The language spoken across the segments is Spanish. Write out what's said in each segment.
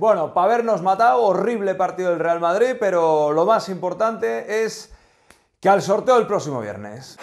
Bueno, para habernos matado, horrible partido del Real Madrid, pero lo más importante es que al sorteo el próximo viernes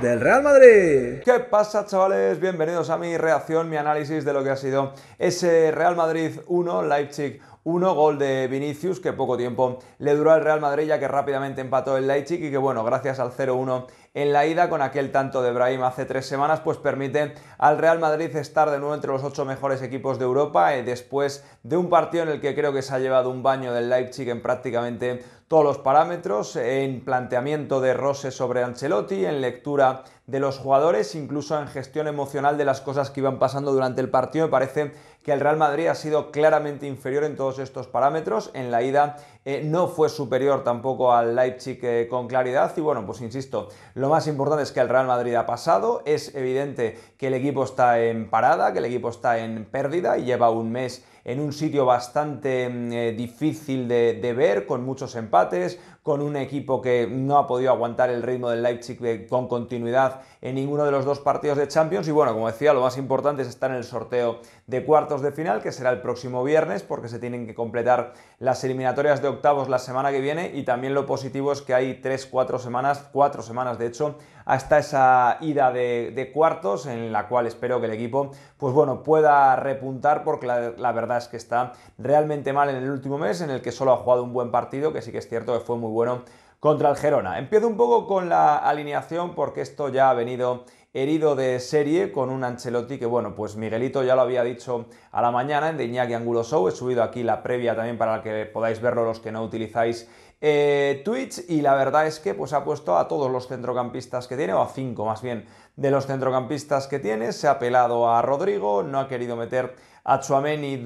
del Real Madrid. ¿Qué pasa, chavales? Bienvenidos a mi reacción, mi análisis de lo que ha sido ese Real Madrid 1, Leipzig 1, gol de Vinicius, que poco tiempo le duró al Real Madrid, ya que rápidamente empató el Leipzig y que, bueno, gracias al 0-1 en la ida con aquel tanto de Brahim hace tres semanas, pues permite al Real Madrid estar de nuevo entre los ocho mejores equipos de Europa eh, después de un partido en el que creo que se ha llevado un baño del Leipzig en prácticamente todos los parámetros, en planteamiento de Rose sobre Ancelotti, en lectura de los jugadores, incluso en gestión emocional de las cosas que iban pasando durante el partido. Me parece que el Real Madrid ha sido claramente inferior en todos estos parámetros. En la ida eh, no fue superior tampoco al Leipzig eh, con claridad. Y bueno, pues insisto, lo más importante es que el Real Madrid ha pasado. Es evidente que el equipo está en parada, que el equipo está en pérdida y lleva un mes en un sitio bastante mm, eh, difícil de, ver, con muchos empates, con un equipo que no ha podido aguantar el ritmo del Leipzig con continuidad en ninguno de los dos partidos de Champions. Y bueno, como decía, lo más importante es estar en el sorteo de cuartos de final, que será el próximo viernes, porque se tienen que completar las eliminatorias de octavos la semana que viene. Y también lo positivo es que hay tres, cuatro semanas, cuatro semanas de hecho, hasta esa ida de, cuartos en la cual espero que el equipo pues bueno pueda repuntar porque la, verdad es que está realmente mal en el último mes en el que solo ha jugado un buen partido que sí que es cierto que fue muy bueno contra el Gerona. Empiezo un poco con la alineación porque esto ya ha venido herido de serie con un Ancelotti que, bueno, pues Miguelito ya lo había dicho a la mañana en De Iñaki Angulo Show. He subido aquí la previa también para que podáis verlo los que no utilizáis eh, Twitch y la verdad es que pues, ha puesto a todos los centrocampistas que tiene, o a cinco más bien, de los centrocampistas que tiene. Se ha apelado a Rodrigo, no ha querido meter a Chuameni mm,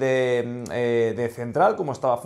eh, de, central, como estaba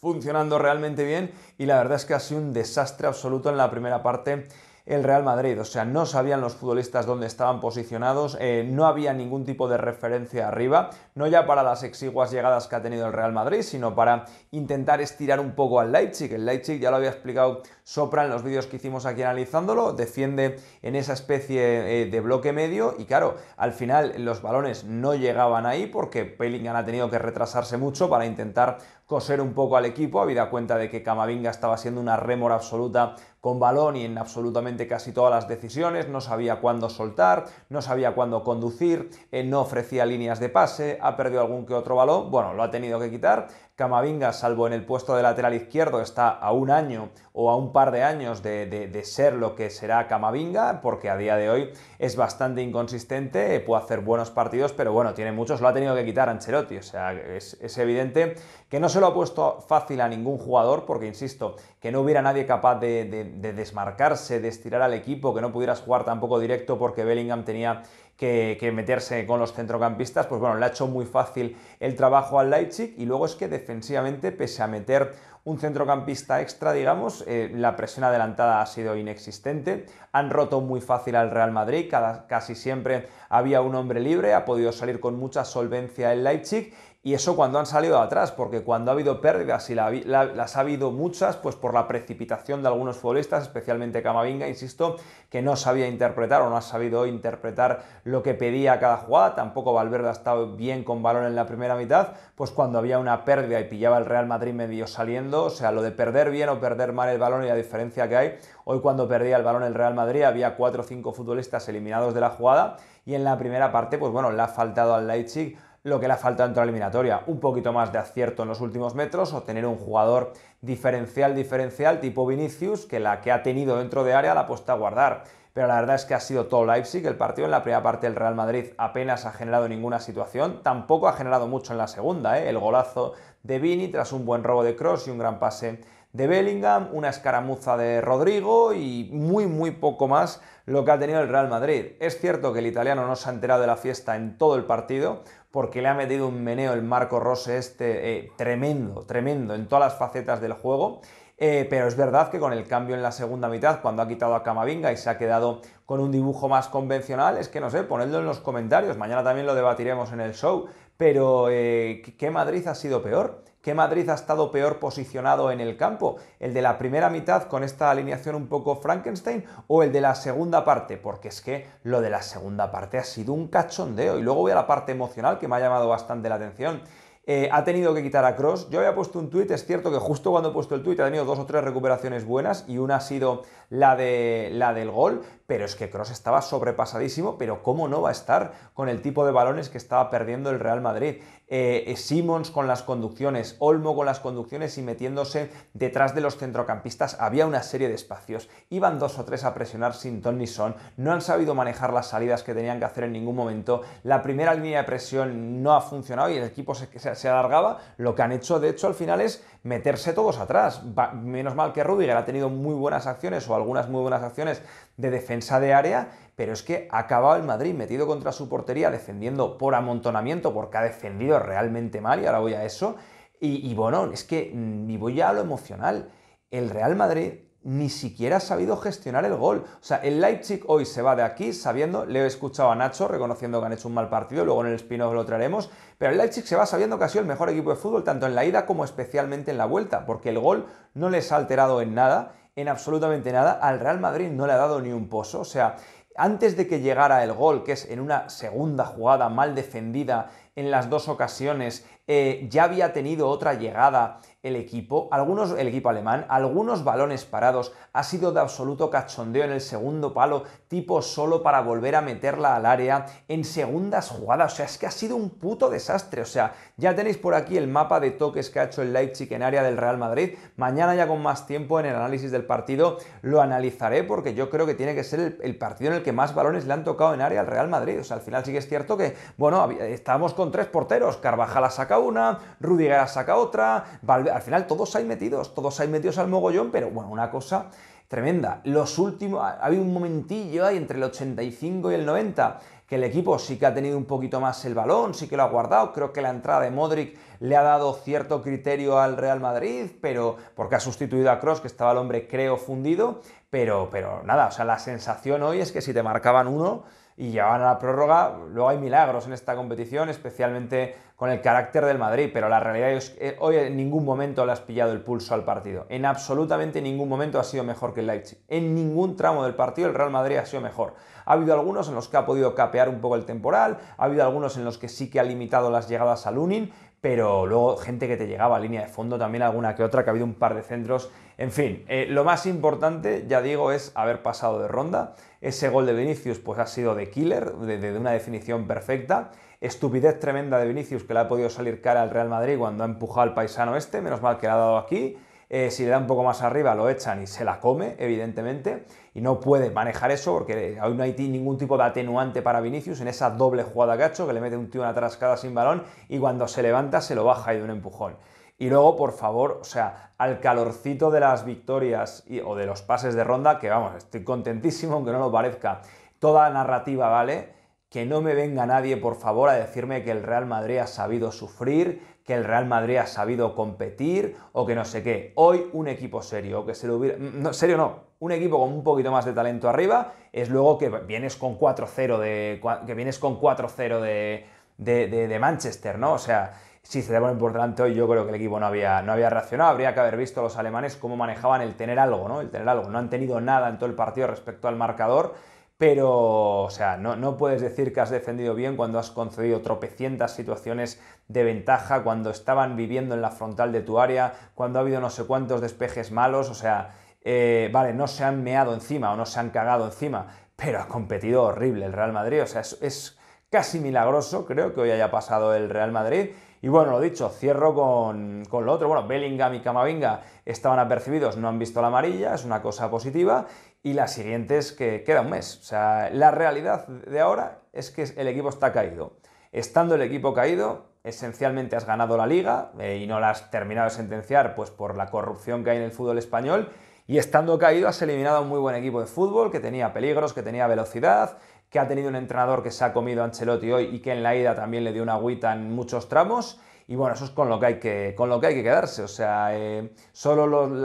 funcionando realmente bien y la verdad es que ha sido un desastre absoluto en la primera parte el Real Madrid. O sea, no sabían los futbolistas dónde estaban posicionados, eh, no había ningún tipo de referencia arriba, no ya para las exiguas llegadas que ha tenido el Real Madrid, sino para intentar estirar un poco al Leipzig. El Leipzig, ya lo había explicado Sopra en los vídeos que hicimos aquí analizándolo, defiende en esa especie eh, de bloque medio y claro, al final los balones no llegaban ahí porque Bellingham ha tenido que retrasarse mucho para intentar coser un poco al equipo, habida cuenta de que Camavinga estaba siendo una rémora absoluta con balón y en absolutamente casi todas las decisiones, no sabía cuándo soltar, no sabía cuándo conducir, eh, no ofrecía líneas de pase, ha perdido algún que otro balón, bueno, lo ha tenido que quitar, Camavinga, salvo en el puesto de lateral izquierdo, está a un año o a un par de años de, ser lo que será Camavinga, porque a día de hoy es bastante inconsistente, puede hacer buenos partidos, pero bueno, tiene muchos, lo ha tenido que quitar Ancelotti, o sea, es, evidente que no se lo ha puesto fácil a ningún jugador, porque insisto, que no hubiera nadie capaz de, de desmarcarse, de estirar al equipo, que no pudieras jugar tampoco directo porque Bellingham tenía que, meterse con los centrocampistas, pues bueno, le ha hecho muy fácil el trabajo al Leipzig y luego es que defensivamente, pese a meter un centrocampista extra, digamos, eh, la presión adelantada ha sido inexistente, han roto muy fácil al Real Madrid, casi siempre había un hombre libre, ha podido salir con mucha solvencia el Leipzig y eso cuando han salido atrás, porque cuando ha habido pérdidas y las ha habido muchas, pues por la precipitación de algunos futbolistas, especialmente Camavinga, insisto, que no sabía interpretar o no ha sabido interpretar lo que pedía cada jugada, tampoco Valverde ha estado bien con balón en la primera mitad, pues cuando había una pérdida y pillaba el Real Madrid medio saliendo, o sea, lo de perder bien o perder mal el balón y la diferencia que hay, hoy cuando perdía el balón el Real Madrid había cuatro o cinco futbolistas eliminados de la jugada y en la primera parte, pues bueno, le ha faltado al Leipzig lo que le ha faltado dentro de la eliminatoria. Un poquito más de acierto en los últimos metros o tener un jugador diferencial, diferencial, tipo Vinicius, que la que ha tenido dentro de área la ha puesto a guardar. Pero la verdad es que ha sido todo Leipzig. El partido en la primera parte del Real Madrid apenas ha generado ninguna situación. Tampoco ha generado mucho en la segunda. ¿eh? El golazo de Vini tras un buen robo de Cross y un gran pase de Bellingham, una escaramuza de Rodrigo y muy, muy poco más lo que ha tenido el Real Madrid. Es cierto que el italiano no se ha enterado de la fiesta en todo el partido, porque le ha metido un meneo el Marco Rose este eh, tremendo, tremendo en todas las facetas del juego. Eh, pero es verdad que con el cambio en la segunda mitad, cuando ha quitado a Camavinga y se ha quedado con un dibujo más convencional, es que no sé, ponedlo en los comentarios, mañana también lo debatiremos en el show, pero eh, ¿qué Madrid ha sido peor? ¿Qué Madrid ha estado peor posicionado en el campo, el de la primera mitad con esta alineación un poco Frankenstein o el de la segunda parte, porque es que lo de la segunda parte ha sido un cachondeo y luego voy a la parte emocional que me ha llamado bastante la atención. Eh, ha tenido que quitar a Cross. Yo había puesto un tuit, es cierto que justo cuando he puesto el tuit ha tenido dos o tres recuperaciones buenas y una ha sido la, de, la del gol, pero es que Cross estaba sobrepasadísimo, pero ¿cómo no va a estar con el tipo de balones que estaba perdiendo el Real Madrid? Eh, eh, Simmons con las conducciones, Olmo con las conducciones y metiéndose detrás de los centrocampistas, había una serie de espacios. Iban dos o tres a presionar sin ton ni son, no han sabido manejar las salidas que tenían que hacer en ningún momento, la primera línea de presión no ha funcionado y el equipo se, se, alargaba, lo que han hecho de hecho al final es meterse todos atrás. menos mal que Rudiger ha tenido muy buenas acciones o algunas muy buenas acciones de defensa de área, pero es que ha acabado el Madrid metido contra su portería, defendiendo por amontonamiento, porque ha defendido realmente mal, y ahora voy a eso. Y, y bueno, es que ni mm, voy ya a lo emocional. El Real Madrid ni siquiera ha sabido gestionar el gol. O sea, el Leipzig hoy se va de aquí sabiendo, le he escuchado a Nacho reconociendo que han hecho un mal partido, luego en el spin-off lo traeremos, pero el Leipzig se va sabiendo que ha sido el mejor equipo de fútbol, tanto en la ida como especialmente en la vuelta, porque el gol no les ha alterado en nada en absolutamente nada. Al Real Madrid no le ha dado ni un pozo. O sea, antes de que llegara el gol, que es en una segunda jugada mal defendida en las dos ocasiones, eh, ya había tenido otra llegada el equipo, algunos, el equipo alemán, algunos balones parados, ha sido de absoluto cachondeo en el segundo palo, tipo solo para volver a meterla al área en segundas jugadas, o sea, es que ha sido un puto desastre, o sea, ya tenéis por aquí el mapa de toques que ha hecho el Leipzig en área del Real Madrid, mañana ya con más tiempo en el análisis del partido lo analizaré porque yo creo que tiene que ser el, el partido en el que que más balones le han tocado en área al Real Madrid. O sea, al final sí que es cierto que, bueno, estábamos con tres porteros. Carvajal saca una, Rudiger saca otra. al final todos hay metidos, todos hay metidos al mogollón, pero bueno, una cosa tremenda. Los últimos, ha habido un momentillo ahí entre el 85 y el 90 que el equipo sí que ha tenido un poquito más el balón, sí que lo ha guardado. Creo que la entrada de Modric le ha dado cierto criterio al Real Madrid, pero porque ha sustituido a Cross, que estaba el hombre, creo, fundido. Pero, pero nada, o sea, la sensación hoy es que si te marcaban uno, y llevaban a la prórroga. Luego hay milagros en esta competición, especialmente con el carácter del Madrid, pero la realidad es que hoy en ningún momento le has pillado el pulso al partido. En absolutamente ningún momento ha sido mejor que el Leipzig. En ningún tramo del partido el Real Madrid ha sido mejor. Ha habido algunos en los que ha podido capear un poco el temporal, ha habido algunos en los que sí que ha limitado las llegadas a Lunin, pero luego gente que te llegaba a línea de fondo también, alguna que otra, que ha habido un par de centros. En fin, eh, lo más importante, ya digo, es haber pasado de ronda. Ese gol de Vinicius pues ha sido de killer, de, de una definición perfecta. Estupidez tremenda de Vinicius que le ha podido salir cara al Real Madrid cuando ha empujado al paisano este, menos mal que le ha dado aquí. Eh, si le da un poco más arriba, lo echan y se la come, evidentemente, y no puede manejar eso porque hoy eh, no hay ningún tipo de atenuante para Vinicius en esa doble jugada hecho, que le mete un tío una trascada sin balón y cuando se levanta se lo baja y de un empujón. Y luego, por favor, o sea, al calorcito de las victorias o de los pases de ronda, que vamos, estoy contentísimo, aunque no lo parezca, toda narrativa vale que no me venga nadie, por favor, a decirme que el Real Madrid ha sabido sufrir, que el Real Madrid ha sabido competir o que no sé qué. Hoy un equipo serio, que se lo hubiera... Mm, no, serio no, un equipo con un poquito más de talento arriba es luego que vienes con 4-0 de... que vienes con 4 de, de, Manchester, ¿no? O sea, si se le ponen por delante hoy, yo creo que el equipo no había, no había reaccionado. Habría que haber visto a los alemanes cómo manejaban el tener algo, ¿no? El tener algo. No han tenido nada en todo el partido respecto al marcador pero, o sea, no, puedes decir que has defendido bien cuando has concedido tropecientas situaciones de ventaja, cuando estaban viviendo en la frontal de tu área, cuando ha habido no sé cuántos despejes malos, o sea, eh, vale, no se han meado encima o no se han cagado encima, pero ha competido horrible el Real Madrid, o sea, es, casi milagroso, creo que hoy haya pasado el Real Madrid. Y bueno, lo dicho, cierro con, con, lo otro. Bueno, Bellingham y Camavinga estaban apercibidos, no han visto la amarilla, es una cosa positiva y las es que queda un mes. O sea, la realidad de ahora es que el equipo está caído. Estando el equipo caído, esencialmente has ganado la liga eh, y no la has terminado de sentenciar pues por la corrupción que hay en el fútbol español. Y estando caído has eliminado a un muy buen equipo de fútbol que tenía peligros, que tenía velocidad, que ha tenido un entrenador que se ha comido a Ancelotti hoy y que en la ida también le dio una agüita en muchos tramos. Y bueno, eso es con lo que hay que, con lo que, hay que quedarse. O sea, eh, solo los,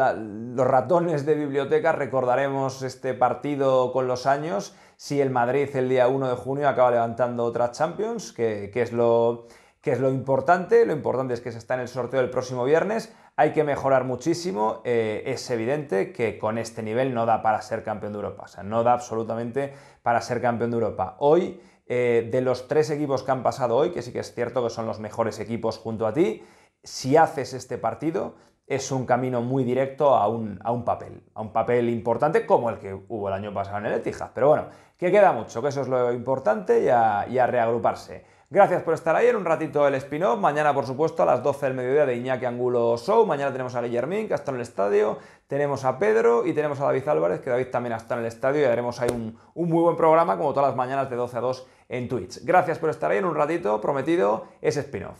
ratones de biblioteca recordaremos este partido con los años si el Madrid el día 1 de junio acaba levantando otra Champions, que, es lo, importante. Lo importante es que se está en el sorteo del próximo viernes. Hay que mejorar muchísimo. Eh, es evidente que con este nivel no da para ser campeón de Europa. O sea, no da absolutamente para ser campeón de Europa. Hoy eh, de los tres equipos que han pasado hoy, que sí que es cierto que son los mejores equipos junto a ti, si haces este partido, es un camino muy directo a un, papel, a un papel importante como el que hubo el año pasado en el Etihad. Pero bueno, que queda mucho, que eso es lo importante y a reagruparse. Gracias por estar ahí. En un ratito el spin-off. Mañana, por supuesto, a las 12 del mediodía de Iñaki Angulo Show. Mañana tenemos a Guillermín, que está en el estadio. Tenemos a Pedro y tenemos a David Álvarez, que David también está en el estadio. Y haremos ahí un, muy buen programa, como todas las mañanas de 12 a 2 en Twitch. Gracias por estar ahí. En un ratito, prometido, es spin-off.